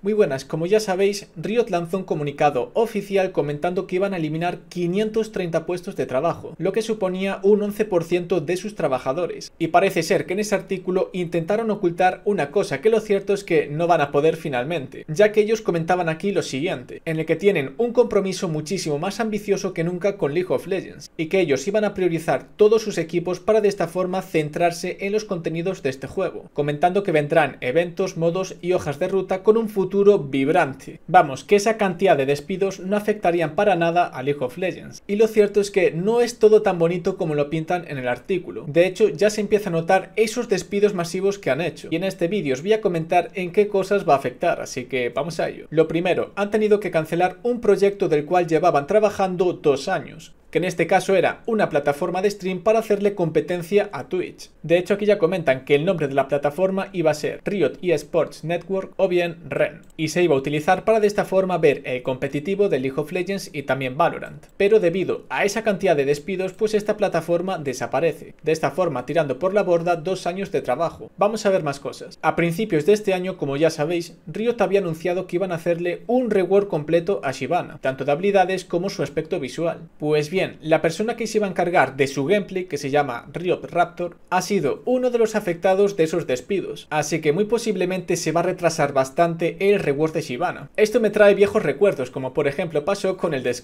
Muy buenas, como ya sabéis, Riot lanzó un comunicado oficial comentando que iban a eliminar 530 puestos de trabajo, lo que suponía un 11% de sus trabajadores. Y parece ser que en ese artículo intentaron ocultar una cosa que lo cierto es que no van a poder finalmente, ya que ellos comentaban aquí lo siguiente, en el que tienen un compromiso muchísimo más ambicioso que nunca con League of Legends, y que ellos iban a priorizar todos sus equipos para de esta forma centrarse en los contenidos de este juego, comentando que vendrán eventos, modos y hojas de ruta con un futuro futuro vibrante. Vamos, que esa cantidad de despidos no afectarían para nada a League of Legends. Y lo cierto es que no es todo tan bonito como lo pintan en el artículo. De hecho, ya se empieza a notar esos despidos masivos que han hecho. Y en este vídeo os voy a comentar en qué cosas va a afectar, así que vamos a ello. Lo primero, han tenido que cancelar un proyecto del cual llevaban trabajando dos años que en este caso era una plataforma de stream para hacerle competencia a Twitch. De hecho, aquí ya comentan que el nombre de la plataforma iba a ser Riot eSports Network o bien REN, y se iba a utilizar para de esta forma ver el competitivo de League of Legends y también Valorant. Pero debido a esa cantidad de despidos, pues esta plataforma desaparece, de esta forma tirando por la borda dos años de trabajo. Vamos a ver más cosas. A principios de este año, como ya sabéis, Riot había anunciado que iban a hacerle un reward completo a Shivana, tanto de habilidades como su aspecto visual. Pues bien, bien, la persona que se iba a encargar de su gameplay, que se llama Riot Raptor, ha sido uno de los afectados de esos despidos, así que muy posiblemente se va a retrasar bastante el rework de shivana Esto me trae viejos recuerdos, como por ejemplo pasó con el de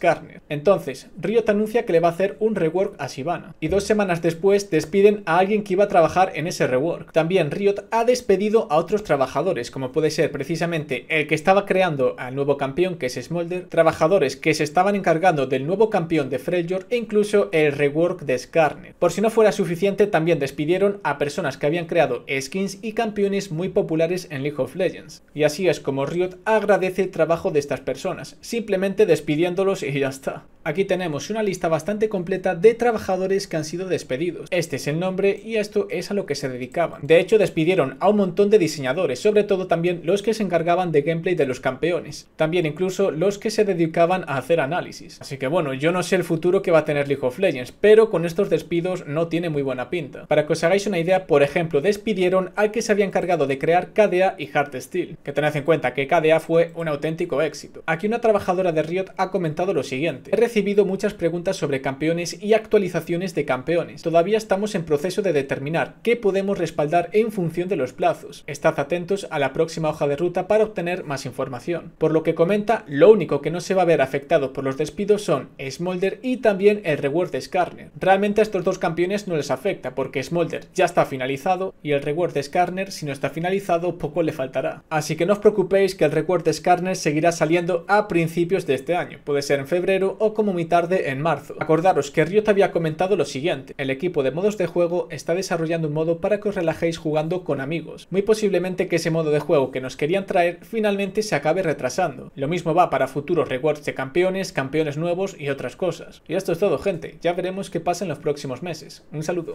Entonces, Riot anuncia que le va a hacer un rework a Shivana y dos semanas después despiden a alguien que iba a trabajar en ese rework. También Riot ha despedido a otros trabajadores, como puede ser precisamente el que estaba creando al nuevo campeón, que es Smolder, trabajadores que se estaban encargando del nuevo campeón de Freya e incluso el rework de Skarner. Por si no fuera suficiente, también despidieron a personas que habían creado skins y campeones muy populares en League of Legends. Y así es como Riot agradece el trabajo de estas personas, simplemente despidiéndolos y ya está. Aquí tenemos una lista bastante completa de trabajadores que han sido despedidos. Este es el nombre y esto es a lo que se dedicaban. De hecho, despidieron a un montón de diseñadores, sobre todo también los que se encargaban de gameplay de los campeones. También incluso los que se dedicaban a hacer análisis. Así que bueno, yo no sé el futuro que va a tener League of Legends, pero con estos despidos no tiene muy buena pinta. Para que os hagáis una idea, por ejemplo, despidieron al que se había encargado de crear KDA y Steel. Que tened en cuenta que KDA fue un auténtico éxito. Aquí una trabajadora de Riot ha comentado lo siguiente. He recibido muchas preguntas sobre campeones y actualizaciones de campeones. Todavía estamos en proceso de determinar qué podemos respaldar en función de los plazos. Estad atentos a la próxima hoja de ruta para obtener más información. Por lo que comenta, lo único que no se va a ver afectado por los despidos son Smolder y también el reward de Skarner. Realmente a estos dos campeones no les afecta porque Smolder ya está finalizado y el reward de Skarner si no está finalizado poco le faltará. Así que no os preocupéis que el reward de Skarner seguirá saliendo a principios de este año. Puede ser en febrero o como muy tarde en marzo. Acordaros que Riot había comentado lo siguiente, el equipo de modos de juego está desarrollando un modo para que os relajéis jugando con amigos. Muy posiblemente que ese modo de juego que nos querían traer finalmente se acabe retrasando. Lo mismo va para futuros rewards de campeones, campeones nuevos y otras cosas. Y esto es todo gente, ya veremos qué pasa en los próximos meses. Un saludo.